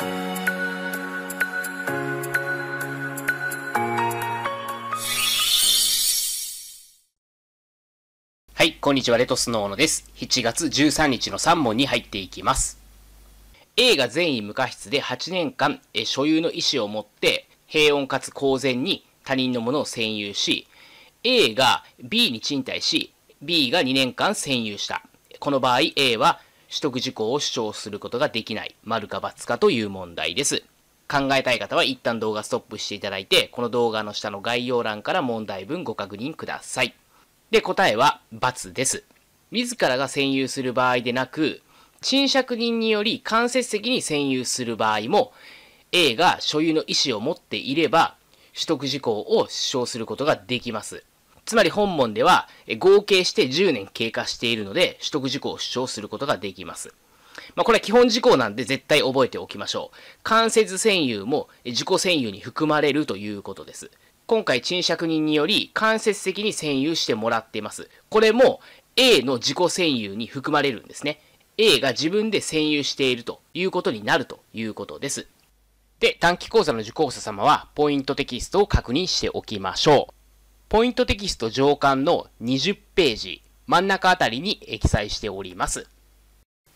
はい、こんにちは、レトスノーノです。7月13日の3問に入っていきます。A が善意無過失で8年間、え所有の意思を持って、平穏かつ公然に他人のものを占有し、A が B に賃貸し、B が2年間占有した。この場合、A は取得事項を主張することができない、丸か×かという問題です。考えたい方は一旦動画ストップしていただいて、この動画の下の概要欄から問題文ご確認ください。で、答えは×です。自らが占有する場合でなく、賃借人により間接的に占有する場合も、A が所有の意思を持っていれば、取得事項を主張することができます。つまり本門では合計して10年経過しているので取得事項を主張することができます。まあ、これは基本事項なんで絶対覚えておきましょう。関節占有も自己占有に含まれるということです。今回賃借人により間接的に占有してもらっています。これも A の自己占有に含まれるんですね。A が自分で占有しているということになるということです。で、短期講座の受講者様はポイントテキストを確認しておきましょう。ポイントテキスト上巻の20ページ、真ん中あたりに記載しております。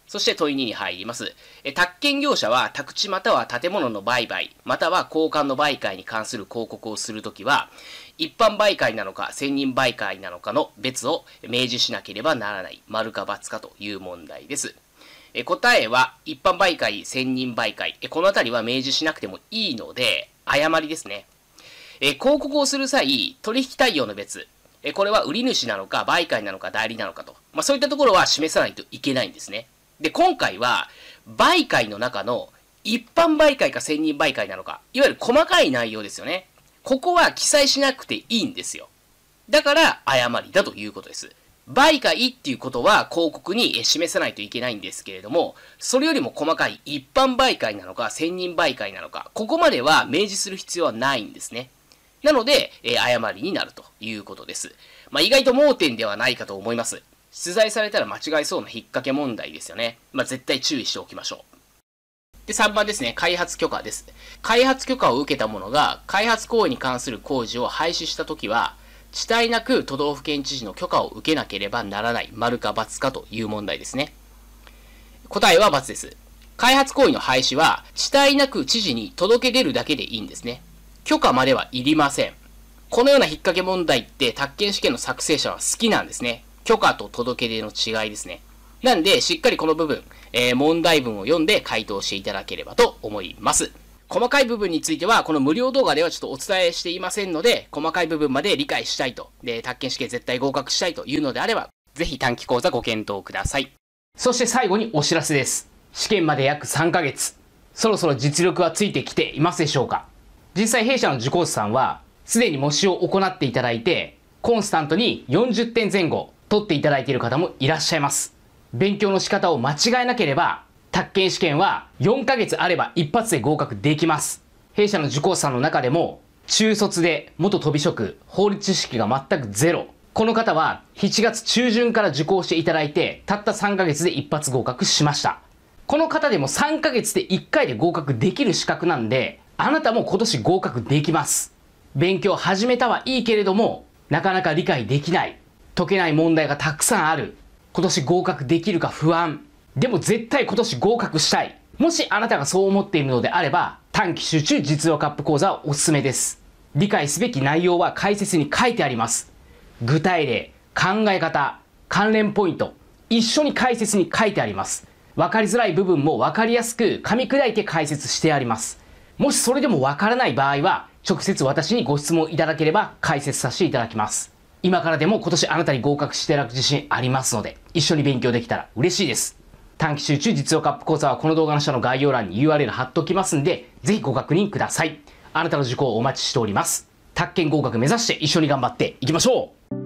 そして問い2に入ります。え宅建業者は宅地または建物の売買、または交換の売買に関する広告をするときは、一般媒介なのか専任媒介なのかの別を明示しなければならない、丸か×かという問題です。え答えは、一般媒介、専任媒介。えこのあたりは明示しなくてもいいので、誤りですね。えー、広告をする際、取引対応の別、えー、これは売り主なのか、売買なのか、代理なのかと、まあ、そういったところは示さないといけないんですね。で、今回は、売買の中の一般売買か専任売買なのか、いわゆる細かい内容ですよね。ここは記載しなくていいんですよ。だから、誤りだということです。売買っていうことは広告に示さないといけないんですけれども、それよりも細かい一般媒介なのか、専任媒介なのか、ここまでは明示する必要はないんですね。なので、えー、誤りになるということです。まあ、意外と盲点ではないかと思います。出題されたら間違えそうな引っ掛け問題ですよね。まあ、絶対注意しておきましょう。で、3番ですね。開発許可です。開発許可を受けた者が、開発行為に関する工事を廃止したときは、地帯なく都道府県知事の許可を受けなければならない、丸か×かという問題ですね。答えは×です。開発行為の廃止は、地帯なく知事に届け出るだけでいいんですね。許可まではいりません。このような引っ掛け問題って宅建試験の作成者は好きなんですね。許可と届け出の違いですね。なんで、しっかりこの部分、えー、問題文を読んで回答していただければと思います。細かい部分については、この無料動画ではちょっとお伝えしていませんので、細かい部分まで理解したいと、で、宅建試験絶対合格したいというのであれば、ぜひ短期講座ご検討ください。そして最後にお知らせです。試験まで約3ヶ月。そろそろ実力はついてきていますでしょうか実際弊社の受講師さんは、すでに模試を行っていただいて、コンスタントに40点前後取っていただいている方もいらっしゃいます。勉強の仕方を間違えなければ、宅建試験は4ヶ月あれば一発で合格できます。弊社の受講者さんの中でも、中卒で元飛び職、法律知識が全くゼロ。この方は7月中旬から受講していただいて、たった3ヶ月で一発合格しました。この方でも3ヶ月で1回で合格できる資格なんで、あなたも今年合格できます。勉強始めたはいいけれども、なかなか理解できない。解けない問題がたくさんある。今年合格できるか不安。でも絶対今年合格したい。もしあなたがそう思っているのであれば、短期集中実用カップ講座はおすすめです。理解すべき内容は解説に書いてあります。具体例、考え方、関連ポイント、一緒に解説に書いてあります。わかりづらい部分もわかりやすく噛み砕いて解説してあります。もしそれでもわからない場合は、直接私にご質問いただければ解説させていただきます。今からでも今年あなたに合格していただく自信ありますので、一緒に勉強できたら嬉しいです。短期集中実用カップ講座はこの動画の下の概要欄に URL 貼っておきますんで、ぜひご確認ください。あなたの受講をお待ちしております。宅建合格目指して一緒に頑張っていきましょう